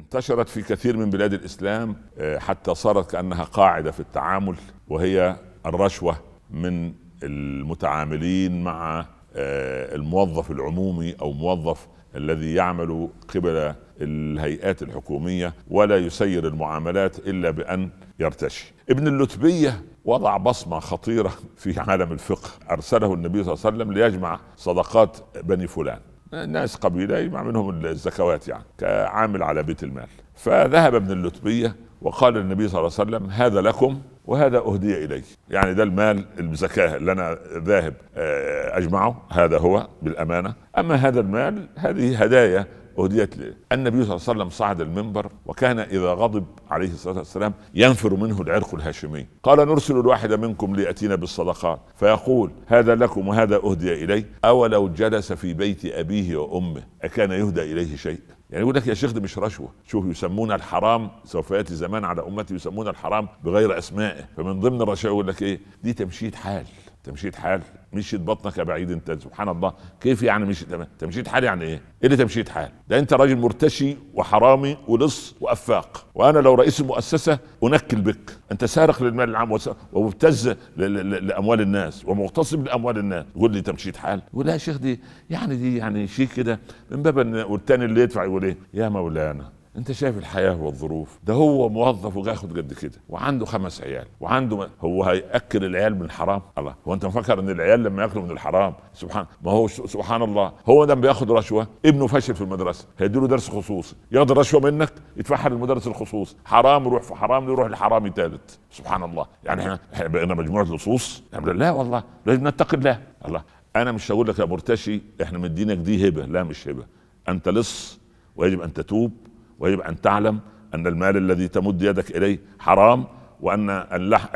انتشرت في كثير من بلاد الاسلام آه، حتى صارت كانها قاعده في التعامل وهي الرشوه من المتعاملين مع آه، الموظف العمومي او موظف الذي يعمل قبل الهيئات الحكوميه ولا يسير المعاملات الا بان يرتشي. ابن اللتبيه وضع بصمه خطيره في عالم الفقه، ارسله النبي صلى الله عليه وسلم ليجمع صدقات بني فلان. ناس قبيله يجمع منهم الزكوات يعني كعامل على بيت المال فذهب ابن اللتبيه وقال للنبي صلى الله عليه وسلم هذا لكم وهذا اهدي الي يعني ده المال الزكاه اللي انا ذاهب آه، اجمعه هذا هو بالامانه اما هذا المال هذه هدايا أهديت ليه؟ النبي صلى الله عليه وسلم صعد المنبر وكان إذا غضب عليه الصلاة والسلام ينفر منه العرق الهاشمي قال نرسل الواحد منكم ليأتينا بالصدقات فيقول هذا لكم وهذا أهدي إلي أولو جلس في بيت أبيه وأمه أكان يهدى إليه شيء يعني يقول لك يا شيخ ده مش رشوه شوف يسمون الحرام سوف ياتي زمان على امتي يسمون الحرام بغير اسمائه فمن ضمن الرشاوى يقول لك ايه دي تمشيه حال مشيت حال مشيت بطنك يا بعيد انت سبحان الله كيف يعني مشيت تمشية حال يعني ايه؟ ايه اللي تمشية حال؟ ده انت راجل مرتشي وحرامي ولص وافاق وانا لو رئيس المؤسسة انكل بك انت سارق للمال العام ومبتز لاموال الناس ومغتصب لاموال الناس تقول لي تمشيت حال؟ ولا يا شيخ دي يعني دي يعني شيء كده من باب ان والتاني اللي يدفع يقول ايه؟ يا مولانا انت شايف الحياه والظروف ده هو موظف وياخد قد كده وعنده خمس عيال وعنده م... هو هياكل العيال من الحرام الله هو انت مفكر ان العيال لما ياكلوا من الحرام سبحان ما هو سبحان الله هو ده بياخد رشوه ابنه فاشل في المدرسه هيديله درس خصوصي ياخد الرشوه منك يدفعها للمدرس الخصوصي حرام يروح في حرام يروح لحرامي ثالث سبحان الله يعني احنا بقينا مجموعه لصوص لا والله لازم نتقي الله الله انا مش هقول لك يا مرتشي احنا مدينك دي هبه لا مش هبه انت لص ويجب ان تتوب ويجب ان تعلم ان المال الذي تمد يدك اليه حرام وان اللحم,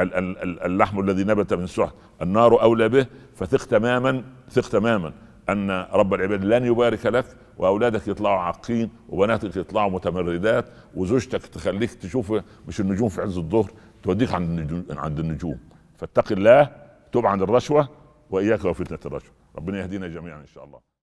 اللحم الذي نبت من سحت النار اولى به فثق تماما ثق تماما ان رب العباد لن يبارك لك واولادك يطلعوا عاقين وبناتك يطلعوا متمردات وزوجتك تخليك تشوف مش النجوم في عز الظهر توديك عند عند النجوم فاتق الله تب عن الرشوه واياك وفتنه الرشوه ربنا يهدينا جميعا ان شاء الله